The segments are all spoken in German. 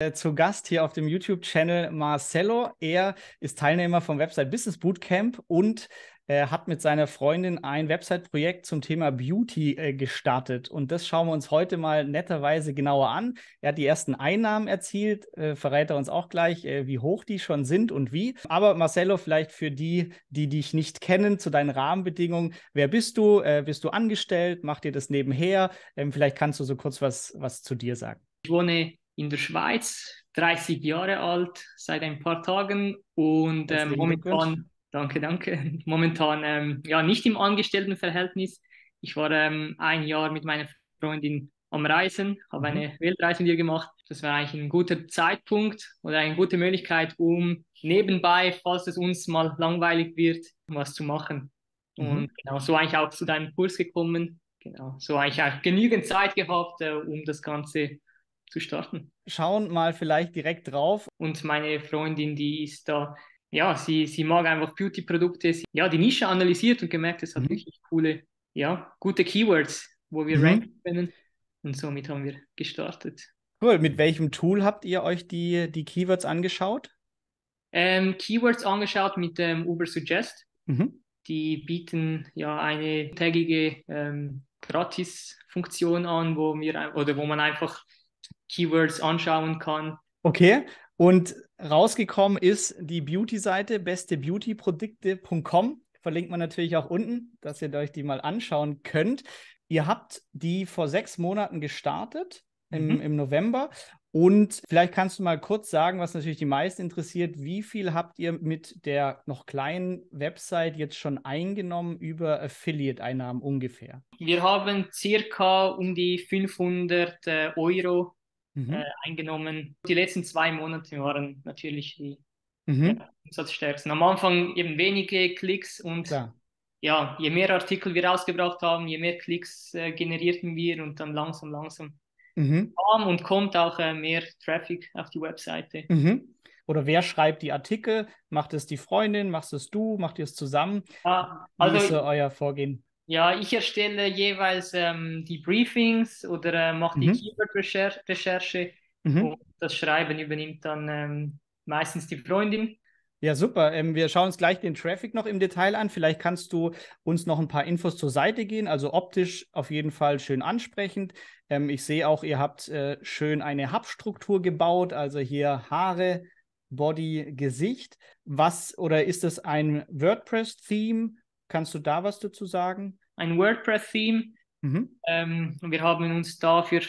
Äh, zu Gast hier auf dem YouTube-Channel Marcelo. Er ist Teilnehmer vom Website Business Bootcamp und äh, hat mit seiner Freundin ein Website-Projekt zum Thema Beauty äh, gestartet. Und das schauen wir uns heute mal netterweise genauer an. Er hat die ersten Einnahmen erzielt, äh, verrät er uns auch gleich, äh, wie hoch die schon sind und wie. Aber Marcelo, vielleicht für die, die dich nicht kennen, zu deinen Rahmenbedingungen. Wer bist du? Äh, bist du angestellt? Macht dir das nebenher? Ähm, vielleicht kannst du so kurz was, was zu dir sagen. Ich wohne in der Schweiz, 30 Jahre alt, seit ein paar Tagen und ähm, momentan, danke, danke, momentan ähm, ja nicht im Angestelltenverhältnis. Ich war ähm, ein Jahr mit meiner Freundin am Reisen, habe eine mhm. Weltreise mit ihr gemacht. Das war eigentlich ein guter Zeitpunkt oder eine gute Möglichkeit, um nebenbei, falls es uns mal langweilig wird, was zu machen. Mhm. Und genau so eigentlich auch zu deinem Kurs gekommen. Genau, so eigentlich auch genügend Zeit gehabt, äh, um das Ganze zu starten. Schauen mal vielleicht direkt drauf. Und meine Freundin, die ist da, ja, sie, sie mag einfach Beauty-Produkte, ja, die Nische analysiert und gemerkt, es hat mhm. wirklich coole, ja, gute Keywords, wo wir mhm. ranken können. Und somit haben wir gestartet. Cool. Mit welchem Tool habt ihr euch die, die Keywords angeschaut? Ähm, Keywords angeschaut mit dem ähm, Uber Suggest. Mhm. Die bieten ja eine tägige ähm, Gratis-Funktion an, wo, wir, oder wo man einfach Keywords anschauen kann. Okay, und rausgekommen ist die Beauty-Seite bestebeautyprodukte.com. Verlinkt man natürlich auch unten, dass ihr euch die mal anschauen könnt. Ihr habt die vor sechs Monaten gestartet, im, mhm. im November. Und vielleicht kannst du mal kurz sagen, was natürlich die meisten interessiert, wie viel habt ihr mit der noch kleinen Website jetzt schon eingenommen über Affiliate-Einnahmen ungefähr? Wir haben circa um die 500 äh, Euro äh, mhm. äh, eingenommen. Die letzten zwei Monate waren natürlich die mhm. Äh, umsatzstärksten. Am Anfang eben wenige Klicks und Klar. ja, je mehr Artikel wir rausgebracht haben, je mehr Klicks äh, generierten wir und dann langsam, langsam mhm. kam und kommt auch äh, mehr Traffic auf die Webseite. Mhm. Oder wer schreibt die Artikel? Macht es die Freundin? Machst es du? Macht ihr es zusammen? Ja, also Wie ist so euer Vorgehen? Ja, ich erstelle jeweils ähm, die Briefings oder äh, mache die mhm. Keyword-Recherche mhm. und das Schreiben übernimmt dann ähm, meistens die Freundin. Ja, super. Ähm, wir schauen uns gleich den Traffic noch im Detail an. Vielleicht kannst du uns noch ein paar Infos zur Seite gehen. Also optisch auf jeden Fall schön ansprechend. Ähm, ich sehe auch, ihr habt äh, schön eine Hubstruktur gebaut. Also hier Haare, Body, Gesicht. Was oder ist das ein WordPress-Theme Kannst du da was dazu sagen? Ein WordPress-Theme. Mhm. Ähm, wir haben uns dafür,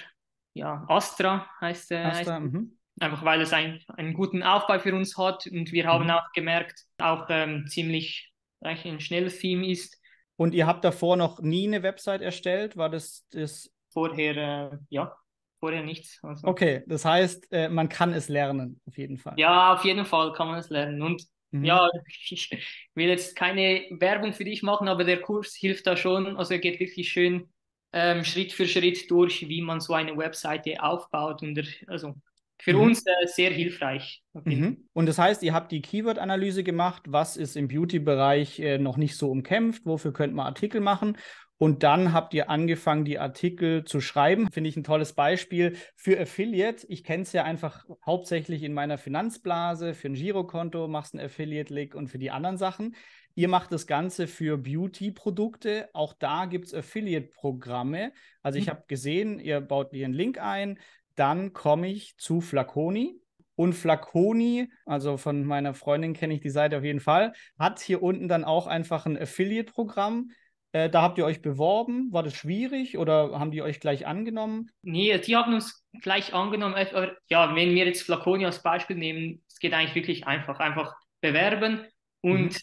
ja, Astra heißt, äh, Astra, heißt mhm. einfach weil es ein, einen guten Aufbau für uns hat und wir haben mhm. auch gemerkt, auch ähm, ziemlich ein schnelles Theme ist. Und ihr habt davor noch nie eine Website erstellt? War das das? Vorher, äh, ja, vorher nichts. Also. Okay, das heißt, äh, man kann es lernen, auf jeden Fall. Ja, auf jeden Fall kann man es lernen. Und Mhm. Ja, ich will jetzt keine Werbung für dich machen, aber der Kurs hilft da schon. Also er geht wirklich schön ähm, Schritt für Schritt durch, wie man so eine Webseite aufbaut. Und also für mhm. uns äh, sehr hilfreich. Okay. Mhm. Und das heißt, ihr habt die Keyword-Analyse gemacht, was ist im Beauty-Bereich äh, noch nicht so umkämpft, wofür könnte man Artikel machen und dann habt ihr angefangen, die Artikel zu schreiben. Finde ich ein tolles Beispiel für Affiliate. Ich kenne es ja einfach hauptsächlich in meiner Finanzblase. Für ein Girokonto machst du einen Affiliate-Link und für die anderen Sachen. Ihr macht das Ganze für Beauty-Produkte. Auch da gibt es Affiliate-Programme. Also ich mhm. habe gesehen, ihr baut einen Link ein. Dann komme ich zu Flaconi. Und Flaconi, also von meiner Freundin kenne ich die Seite auf jeden Fall, hat hier unten dann auch einfach ein Affiliate-Programm äh, da habt ihr euch beworben. War das schwierig oder haben die euch gleich angenommen? Nee, die haben uns gleich angenommen. Äh, ja, wenn wir jetzt Flaconi als Beispiel nehmen, es geht eigentlich wirklich einfach. Einfach bewerben mhm. und mhm.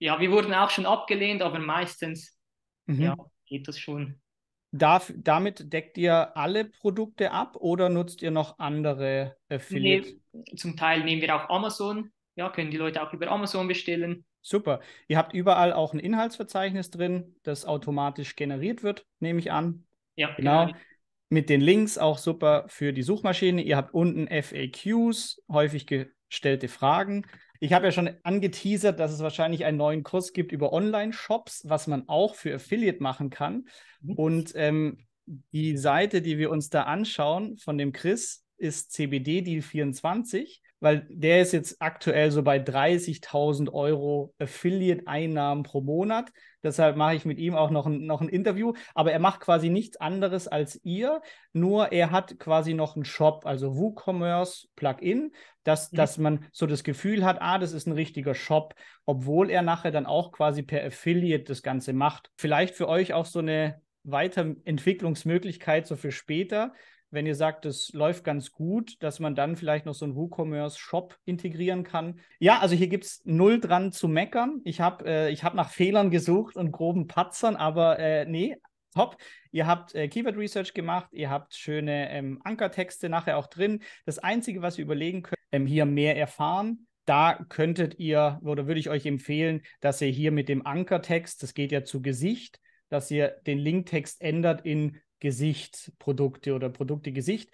ja, wir wurden auch schon abgelehnt, aber meistens mhm. ja, geht das schon. Darf, damit deckt ihr alle Produkte ab oder nutzt ihr noch andere Affiliate? Nee, zum Teil nehmen wir auch Amazon ja, können die Leute auch über Amazon bestellen. Super. Ihr habt überall auch ein Inhaltsverzeichnis drin, das automatisch generiert wird, nehme ich an. Ja, genau. genau. Mit den Links auch super für die Suchmaschine. Ihr habt unten FAQs, häufig gestellte Fragen. Ich habe ja schon angeteasert, dass es wahrscheinlich einen neuen Kurs gibt über Online-Shops, was man auch für Affiliate machen kann. Mhm. Und ähm, die Seite, die wir uns da anschauen von dem Chris, ist CBD Deal 24 weil der ist jetzt aktuell so bei 30.000 Euro Affiliate-Einnahmen pro Monat. Deshalb mache ich mit ihm auch noch ein, noch ein Interview. Aber er macht quasi nichts anderes als ihr, nur er hat quasi noch einen Shop, also WooCommerce Plugin, dass, mhm. dass man so das Gefühl hat, ah, das ist ein richtiger Shop, obwohl er nachher dann auch quasi per Affiliate das Ganze macht. Vielleicht für euch auch so eine Weiterentwicklungsmöglichkeit so für später, wenn ihr sagt, es läuft ganz gut, dass man dann vielleicht noch so einen WooCommerce-Shop integrieren kann. Ja, also hier gibt es null dran zu meckern. Ich habe äh, hab nach Fehlern gesucht und groben Patzern, aber äh, nee, top. Ihr habt äh, Keyword Research gemacht, ihr habt schöne ähm, Ankertexte nachher auch drin. Das Einzige, was ihr überlegen könnt, ähm, hier mehr erfahren. Da könntet ihr oder würde ich euch empfehlen, dass ihr hier mit dem Ankertext, das geht ja zu Gesicht, dass ihr den Linktext ändert in Gesicht, Produkte oder Produkte Gesicht.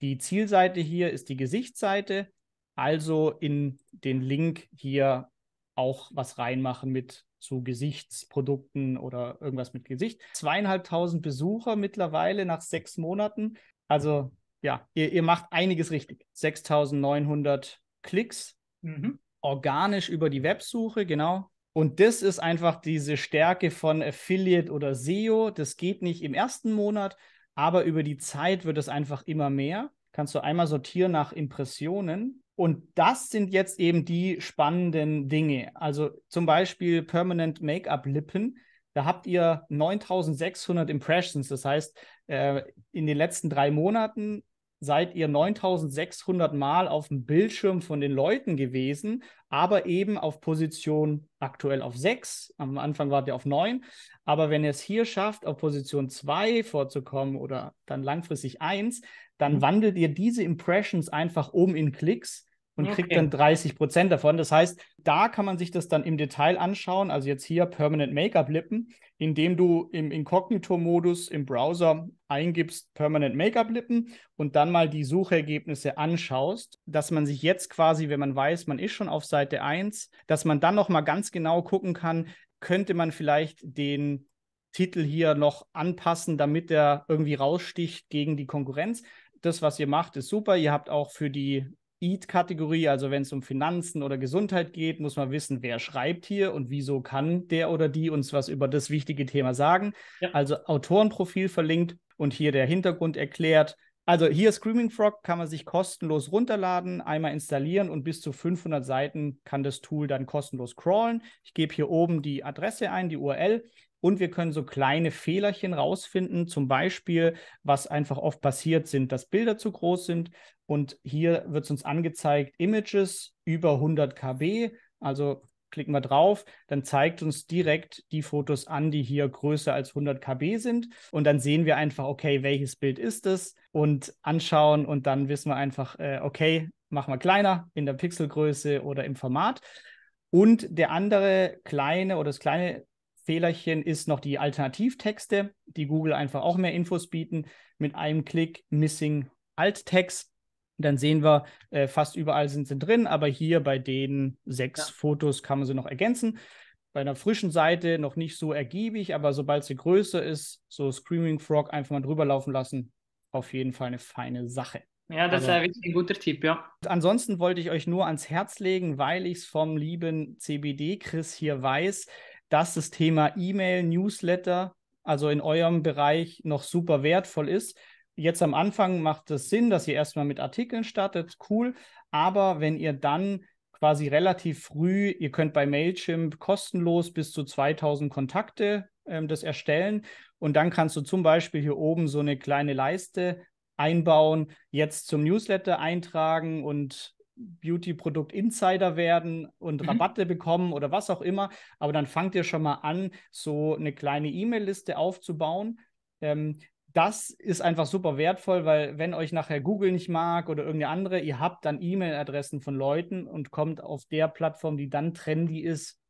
Die Zielseite hier ist die Gesichtsseite, also in den Link hier auch was reinmachen mit zu Gesichtsprodukten oder irgendwas mit Gesicht. Zweieinhalbtausend Besucher mittlerweile nach sechs Monaten. Also ja, ihr, ihr macht einiges richtig. 6900 Klicks. Mhm. Organisch über die Websuche, genau. Und das ist einfach diese Stärke von Affiliate oder SEO. Das geht nicht im ersten Monat, aber über die Zeit wird es einfach immer mehr. Kannst du einmal sortieren nach Impressionen. Und das sind jetzt eben die spannenden Dinge. Also zum Beispiel Permanent Make-up-Lippen. Da habt ihr 9600 Impressions. Das heißt, äh, in den letzten drei Monaten seid ihr 9600 Mal auf dem Bildschirm von den Leuten gewesen, aber eben auf Position aktuell auf 6. Am Anfang wart ihr auf 9. Aber wenn ihr es hier schafft, auf Position 2 vorzukommen oder dann langfristig 1, dann mhm. wandelt ihr diese Impressions einfach um in Klicks und okay. kriegt dann 30 Prozent davon. Das heißt, da kann man sich das dann im Detail anschauen. Also jetzt hier Permanent Make-up Lippen, indem du im Inkognito-Modus im Browser eingibst Permanent Make-up Lippen und dann mal die Suchergebnisse anschaust, dass man sich jetzt quasi, wenn man weiß, man ist schon auf Seite 1, dass man dann nochmal ganz genau gucken kann, könnte man vielleicht den Titel hier noch anpassen, damit er irgendwie raussticht gegen die Konkurrenz das, was ihr macht, ist super. Ihr habt auch für die Eat-Kategorie, also wenn es um Finanzen oder Gesundheit geht, muss man wissen, wer schreibt hier und wieso kann der oder die uns was über das wichtige Thema sagen. Ja. Also Autorenprofil verlinkt und hier der Hintergrund erklärt. Also hier Screaming Frog kann man sich kostenlos runterladen, einmal installieren und bis zu 500 Seiten kann das Tool dann kostenlos crawlen. Ich gebe hier oben die Adresse ein, die URL und wir können so kleine Fehlerchen rausfinden. Zum Beispiel, was einfach oft passiert sind, dass Bilder zu groß sind. Und hier wird es uns angezeigt, Images über 100 KB. Also klicken wir drauf, dann zeigt uns direkt die Fotos an, die hier größer als 100 KB sind. Und dann sehen wir einfach, okay, welches Bild ist es? Und anschauen und dann wissen wir einfach, äh, okay, machen wir kleiner in der Pixelgröße oder im Format. Und der andere kleine oder das kleine Fehlerchen ist noch die Alternativtexte, die Google einfach auch mehr Infos bieten. Mit einem Klick Missing Alt Text. Dann sehen wir, äh, fast überall sind sie drin, aber hier bei den sechs ja. Fotos kann man sie noch ergänzen. Bei einer frischen Seite noch nicht so ergiebig, aber sobald sie größer ist, so Screaming Frog einfach mal drüber laufen lassen, auf jeden Fall eine feine Sache. Ja, das also, ist ein guter Tipp, ja. Ansonsten wollte ich euch nur ans Herz legen, weil ich es vom lieben CBD Chris hier weiß dass das Thema E-Mail, Newsletter, also in eurem Bereich noch super wertvoll ist. Jetzt am Anfang macht es Sinn, dass ihr erstmal mit Artikeln startet, cool. Aber wenn ihr dann quasi relativ früh, ihr könnt bei Mailchimp kostenlos bis zu 2000 Kontakte ähm, das erstellen und dann kannst du zum Beispiel hier oben so eine kleine Leiste einbauen, jetzt zum Newsletter eintragen und Beauty-Produkt-Insider werden und mhm. Rabatte bekommen oder was auch immer. Aber dann fangt ihr schon mal an, so eine kleine E-Mail-Liste aufzubauen. Ähm, das ist einfach super wertvoll, weil wenn euch nachher Google nicht mag oder irgendeine andere, ihr habt dann E-Mail-Adressen von Leuten und kommt auf der Plattform, die dann trendy ist,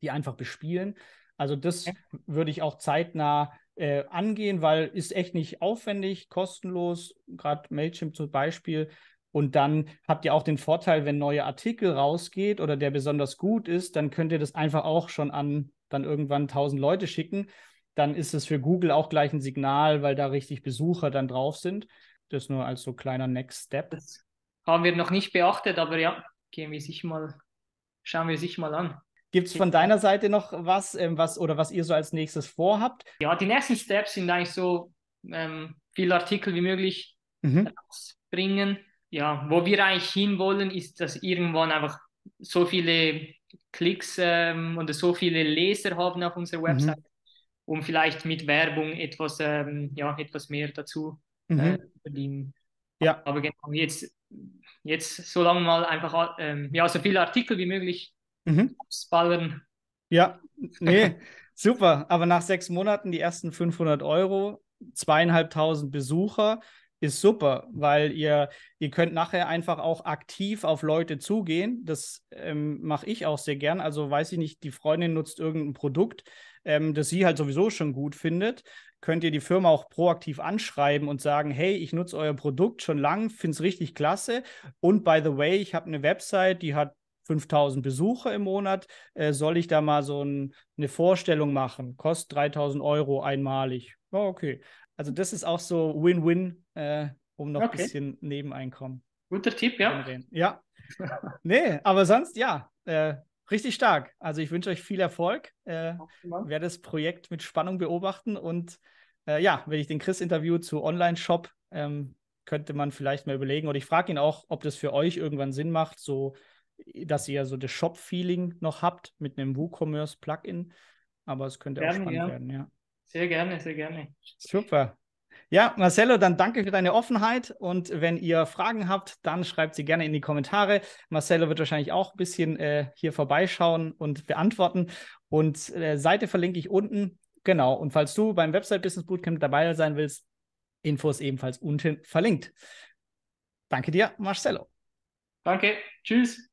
die einfach bespielen. Also das ja. würde ich auch zeitnah äh, angehen, weil ist echt nicht aufwendig, kostenlos. Gerade Mailchimp zum Beispiel und dann habt ihr auch den Vorteil, wenn neue Artikel rausgeht oder der besonders gut ist, dann könnt ihr das einfach auch schon an dann irgendwann 1000 Leute schicken. Dann ist es für Google auch gleich ein Signal, weil da richtig Besucher dann drauf sind. Das nur als so kleiner Next Step. Das haben wir noch nicht beachtet, aber ja, gehen wir sich mal, schauen wir sich mal an. Gibt es von deiner Seite noch was, ähm, was oder was ihr so als nächstes vorhabt? Ja, die nächsten Steps sind eigentlich so, ähm, viele Artikel wie möglich mhm. bringen ja, wo wir eigentlich hinwollen, ist, dass irgendwann einfach so viele Klicks ähm, oder so viele Leser haben auf unserer mhm. Website, mhm. um vielleicht mit Werbung etwas, ähm, ja, etwas mehr dazu äh, mhm. äh, verdienen. Ja. Aber genau, jetzt, jetzt so lange mal einfach äh, ähm, ja, so viele Artikel wie möglich mhm. ballern. Ja, nee, super. Aber nach sechs Monaten die ersten 500 Euro, zweieinhalbtausend Besucher ist super, weil ihr, ihr könnt nachher einfach auch aktiv auf Leute zugehen. Das ähm, mache ich auch sehr gern. Also weiß ich nicht, die Freundin nutzt irgendein Produkt, ähm, das sie halt sowieso schon gut findet. Könnt ihr die Firma auch proaktiv anschreiben und sagen, hey, ich nutze euer Produkt schon lang, finde es richtig klasse. Und by the way, ich habe eine Website, die hat 5000 Besucher im Monat, äh, soll ich da mal so ein, eine Vorstellung machen? Kostet 3000 Euro einmalig. Oh, okay. Also das ist auch so Win-Win, äh, um noch okay. ein bisschen Nebeneinkommen. Guter Tipp, ja. Ja. nee, aber sonst ja, äh, richtig stark. Also ich wünsche euch viel Erfolg. Äh, werde das Projekt mit Spannung beobachten und äh, ja, wenn ich den Chris interview zu Online-Shop, ähm, könnte man vielleicht mal überlegen. Oder ich frage ihn auch, ob das für euch irgendwann Sinn macht, so dass ihr so das Shop-Feeling noch habt mit einem WooCommerce-Plugin. Aber es könnte Gerne, auch spannend ja. werden, ja. Sehr gerne, sehr gerne. Super. Ja, Marcello, dann danke für deine Offenheit und wenn ihr Fragen habt, dann schreibt sie gerne in die Kommentare. Marcello wird wahrscheinlich auch ein bisschen äh, hier vorbeischauen und beantworten und äh, Seite verlinke ich unten. Genau, und falls du beim Website Business Bootcamp dabei sein willst, Infos ebenfalls unten verlinkt. Danke dir, Marcello. Danke, tschüss.